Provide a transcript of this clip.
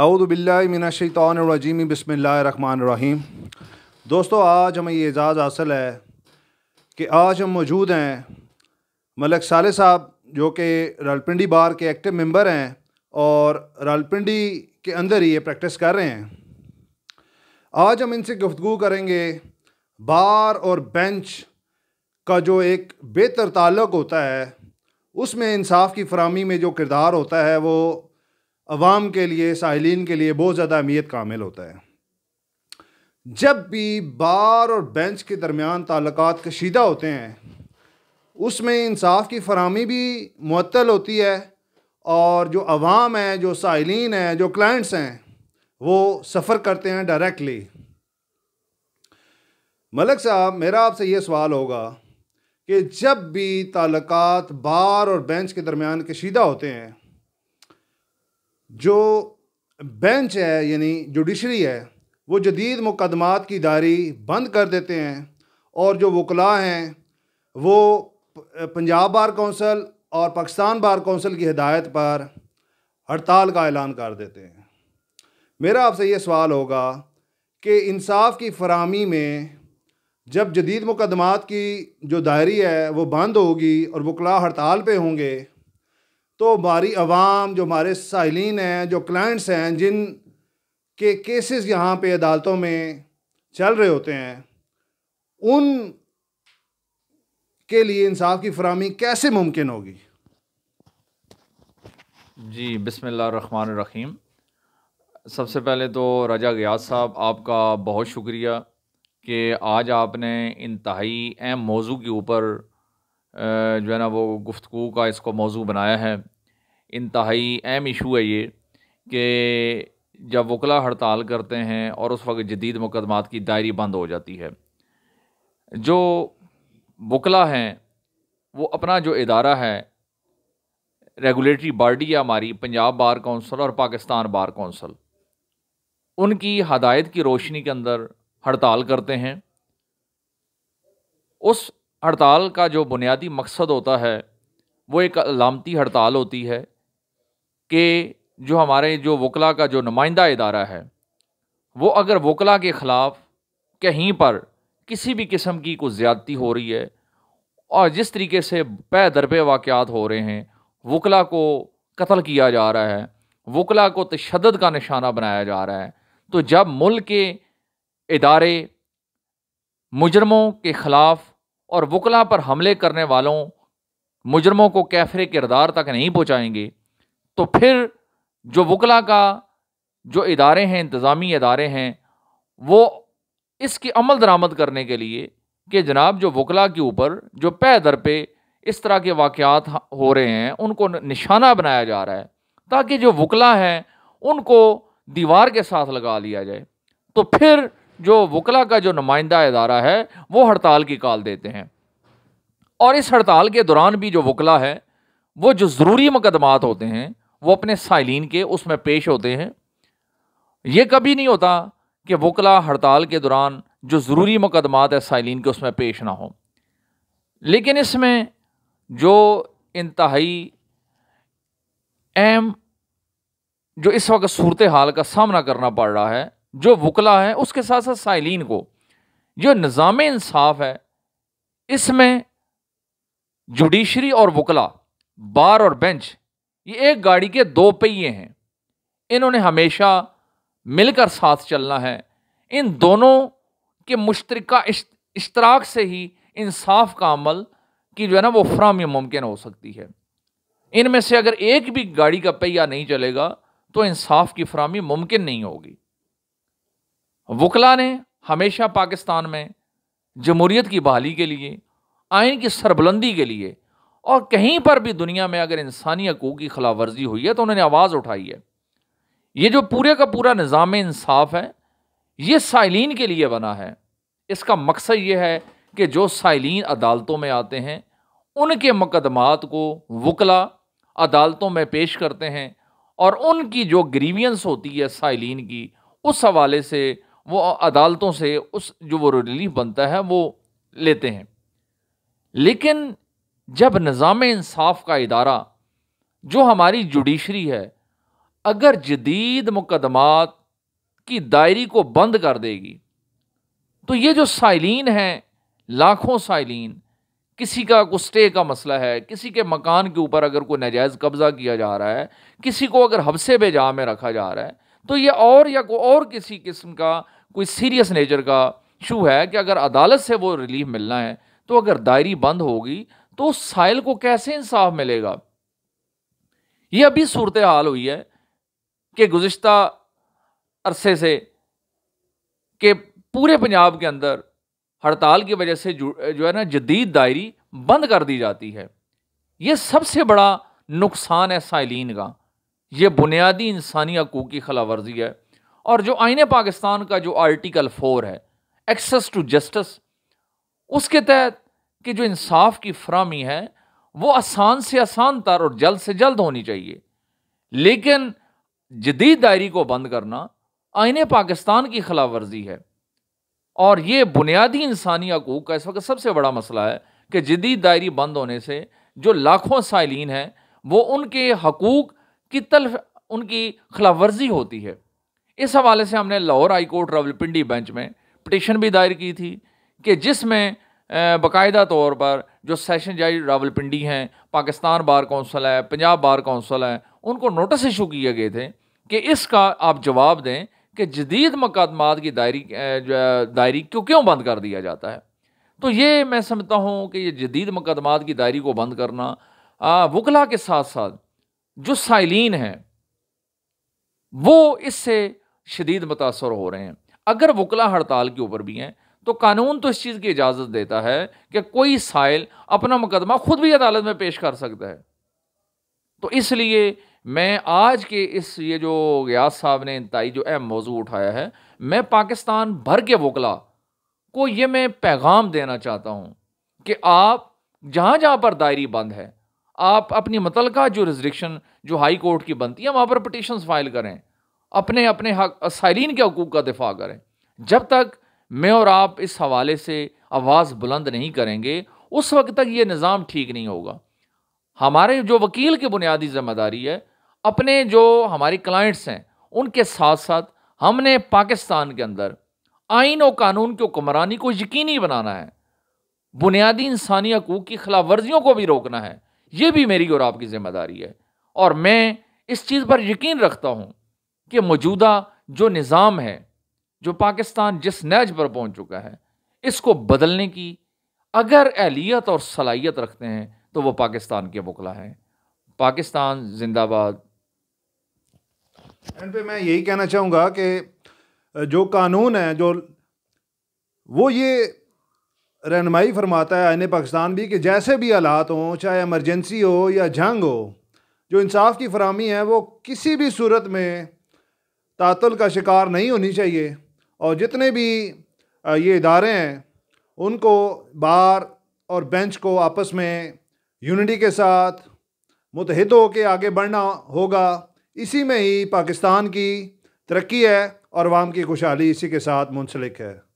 अऊदबिल्लिमिनशैतरजीम बसमीम दोस्तों आज हमें ये एजाज़ हासिल है कि आज हम मौजूद हैं मलक साले साहब जो कि रालपिंडी बार के एक्टिव मेंबर हैं और रालपिंडी के अंदर ही ये प्रैक्टिस कर रहे हैं आज हम इनसे गुफ्तु करेंगे बार और बेंच का जो एक बेहतर ताल्लुक़ होता है उसमें इंसाफ की फरहमी में जो किरदार होता है वो आवाम के लिए साहलीन के लिए बहुत ज़्यादा अहमियत का हामिल होता है जब भी बार और बेंच के दरमियान ताल्लक कशीदा होते हैं उसमें इंसाफ की फरहमी भी मअतल होती है और जो अवाम है जो साहलीन है जो क्लाइंट्स हैं वो सफ़र करते हैं डायरेक्टली मलक साहब मेरा आपसे ये सवाल होगा कि जब भी ताल्लक बार और बेंच के दरमियान कशीदा होते हैं जो बेंच है यानी जुडिशरी है वो जदीद मुकदमात की दायरी बंद कर देते हैं और जो वकला हैं वो पंजाब बार कौंसल और पाकिस्तान बार कौंसल की हिदायत पर हड़ताल का ऐलान कर देते हैं मेरा आपसे ये सवाल होगा कि इंसाफ की फरहमी में जब जदीद मुकदमात की जो दायरी है वो बंद होगी और वकला हड़ताल पे होंगे तो हमारी आवाम जो हमारे साहिलिन हैं जो क्लाइंट्स हैं जिन के केसेस यहाँ पे अदालतों में चल रहे होते हैं उन के लिए इंसाफ की फरहमी कैसे मुमकिन होगी जी बिसमान रखीम सबसे पहले तो राजा गयाज साहब आपका बहुत शुक्रिया कि आज आपने इंतहाई अहम मौजू के ऊपर जो है ना वो गुफ्तु का इसको मौजू बनाया है इंतहाई अहम इशू है ये कि जब वकला हड़ताल करते हैं और उस वक्त जदीद मुकदमात की दायरी बंद हो जाती है जो वकला हैं वो अपना जो इदारा है रेगुलेटरी बॉडी है हमारी पंजाब बार कौंसल और पाकिस्तान बार कौंसल उनकी हदायत की रोशनी के अंदर हड़ताल करते हैं उस हड़ताल का जो बुनियादी मकसद होता है वो एक अलामती हड़ताल होती है कि जो हमारे जो वकला का जो नुमाइंदा इदारा है वो अगर वकला के ख़िलाफ़ कहीं पर किसी भी किस्म की कुछ ज़्यादती हो रही है और जिस तरीके से पै दरपे वाक़ात हो रहे हैं वकला को कत्ल किया जा रहा है वकला को तशद का निशाना बनाया जा रहा है तो जब मुल्क के इदारे मुजरमों के ख़िलाफ़ और वकला पर हमले करने वालों मुजरमों को कैफरे किरदार तक नहीं पहुँचाएंगे तो फिर जो वकला का जो इदारे हैं इंतज़ामी इदारे हैं वो इसकी अमल दरामद करने के लिए कि जनाब जो वकला के ऊपर जो पै दर पे इस तरह के वाक़ात हो रहे हैं उनको निशाना बनाया जा रहा है ताकि जो वकला हैं उनको दीवार के साथ लगा लिया जाए तो फिर जो वकला का जो नुमाइंदा इदारा है वो हड़ताल की काल देते हैं और इस हड़ताल के दौरान भी जो वकला है वो जो ज़रूरी मुकदमात होते हैं वो अपने साइलिन के उसमें पेश होते हैं ये कभी नहीं होता कि वकला हड़ताल के दौरान जो ज़रूरी मुकदमा है साइलिन के उसमें पेश ना हो लेकिन इसमें जो इंतहाई अहम जो इस वक्त सूरत हाल का सामना करना पड़ रहा है जो वकला है उसके साथ साथ साइलिन को जो निज़ाम इंसाफ है इसमें जुडिशरी और वकला बार और बेंच ये एक गाड़ी के दो पहिए हैं इन्होंने हमेशा मिलकर साथ चलना है इन दोनों के मुश्तर इश्तराक से ही इंसाफ का अमल की जो है ना वो फ्राहमी मुमकिन हो सकती है इनमें से अगर एक भी गाड़ी का पहिया नहीं चलेगा तो इंसाफ की फ्राहमी मुमकिन नहीं होगी वकला ने हमेशा पाकिस्तान में जमहूरीत की बहाली के लिए आइन की सरबलंदी के लिए और कहीं पर भी दुनिया में अगर इंसानी हकूक़ की खिलाफ वर्जी हुई है तो उन्होंने आवाज़ उठाई है ये जो पूरे का पूरा निज़ाम इंसाफ है ये साइलिन के लिए बना है इसका मकसद ये है कि जो साइलिन अदालतों में आते हैं उनके मुकदमात को वकला अदालतों में पेश करते हैं और उनकी जो ग्रीवियंस होती है साइलिन की उस हवाले से वो अदालतों से उस जो वो रिलीफ बनता है वो लेते हैं लेकिन जब निज़ाम इंसाफ का इदारा जो हमारी जुडिशरी है अगर जदीद मुकदमात की दायरी को बंद कर देगी तो ये जो साइलिन हैं लाखों साइलिन किसी का स्टे का मसला है किसी के मकान के ऊपर अगर कोई नाजायज़ कब्ज़ा किया जा रहा है किसी को अगर हबसे बेजा में रखा जा रहा है तो ये और या कोई और किसी किस्म का कोई सीरियस नेचर का इशू है कि अगर अदालत से वो रिलीफ मिलना है तो अगर दायरी बंद होगी तो उस साइल को कैसे इंसाफ मिलेगा ये अभी सूरत हाल हुई है कि गुज्त अरसे से कि पूरे पंजाब के अंदर हड़ताल की वजह से जो है ना जदीद दायरी बंद कर दी जाती है ये सबसे बड़ा नुकसान है साइलिन का ये बुनियादी इंसानी हकूक़ की खिलाफवर्जी है और जो आइन पाकिस्तान का जो आर्टिकल फ़ोर है एक्सेस टू जस्टिस उसके तहत कि जो इंसाफ की फ्राहमी है वो आसान से आसान तर और जल्द से जल्द होनी चाहिए लेकिन जदीद दायरी को बंद करना आइन पाकिस्तान की खिलाफ वर्जी है और ये बुनियादी इंसानी हकूक़ का इस वक्त सबसे बड़ा मसला है कि जदीद दायरी बंद होने से जो लाखों सालीन हैं वो उनके हकूक़ की तल उनकी खिलाफ वर्जी होती है इस हवाले से हमने Lahore high court Rawalpindi bench में पटिशन भी दायर की थी कि जिसमें बाकायदा तौर पर जो सेशन जज रावलपिंडी हैं पाकिस्तान बार कौंसल है पंजाब बार कौंसल है उनको नोटिस इशू किए गए थे कि इसका आप जवाब दें कि जदीद मकदमात की दायरी दायरी क्यों क्यों बंद कर दिया जाता है तो ये मैं समझता हूँ कि ये जदीद मकदमात की दायरी को बंद करना वकला के साथ साथ जो साइलिन हैं वो इससे शदीद मुतासर हो रहे हैं अगर वकला हड़ताल के ऊपर भी हैं तो कानून तो इस चीज़ की इजाज़त देता है कि कोई साइल अपना मुकदमा खुद भी अदालत में पेश कर सकता है तो इसलिए मैं आज के इस ये जो गयास साहब ने इंतई जो अहम मौजू उठाया है मैं पाकिस्तान भर के वकला को ये मैं पैगाम देना चाहता हूँ कि आप जहाँ जहाँ पर दायरी बंद है आप अपनी मतल का जो रिजरिक्शन जो हाई कोर्ट की बनती है वहाँ पर पटिशन फाइल करें अपने अपने सारीन के हकूक़ का दिफा करें जब तक मैं और आप इस हवाले से आवाज़ बुलंद नहीं करेंगे उस वक्त तक ये निज़ाम ठीक नहीं होगा हमारे जो वकील की बुनियादी ज़िम्मेदारी है अपने जो हमारे क्लाइंट्स हैं उनके साथ साथ हमने पाकिस्तान के अंदर आइन और कानून की हुक्मरानी को यकीनी बनाना है बुनियादी इंसानी हकूक़ की खिलाफ वर्जियों को भी रोकना है ये भी मेरी और आपकी ज़िम्मेदारी है और मैं इस चीज़ पर यकीन रखता हूँ कि मौजूदा जो निज़ाम है जो पाकिस्तान जिस नज पर पहुँच चुका है इसको बदलने की अगर एहलीत और सलाहियत रखते हैं तो वो पाकिस्तान के वकला हैं पाकिस्तान जिंदाबाद एंड पे मैं यही कहना चाहूँगा कि जो कानून है जो वो ये रहनमाई फरमाता है आयन पाकिस्तान भी कि जैसे भी हालात हों चाहे एमरजेंसी हो या जंग हो जो इंसाफ की फरहमी है वो किसी भी सूरत में तातल का शिकार नहीं होनी चाहिए और जितने भी ये इदारे हैं उनको बार और बेंच को आपस में यूनिटी के साथ मुतहद होकर आगे बढ़ना होगा इसी में ही पाकिस्तान की तरक्की है और आवाम की खुशहाली इसी के साथ मुंसलिक है